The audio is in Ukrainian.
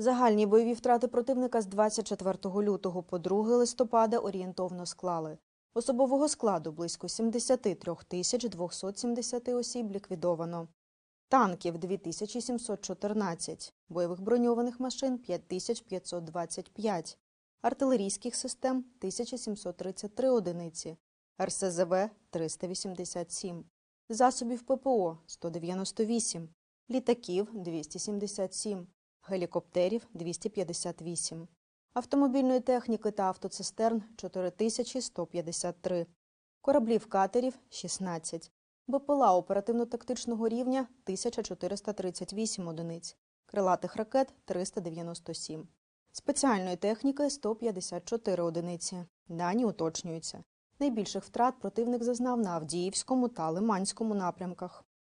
Загальні бойові втрати противника з 24 лютого по 2 листопада орієнтовно склали. Особового складу близько 73 тисяч 270 осіб ліквідовано. Танків 2714, бойових броньованих машин 5525, артилерійських систем 1733 одиниці, РСЗВ 387, засобів ППО 198, літаків 277, гелікоптерів 258, автомобільної техніки та автоцистерн 4153, кораблів катерів 16, БПЛА оперативно-тактичного рівня 1438 одиниць, крилатих ракет 397, спеціальної техніки 154 одиниці. Дані уточнюються. Найбільших втрат противник зазнав на Авдіївському та Лиманському напрямках.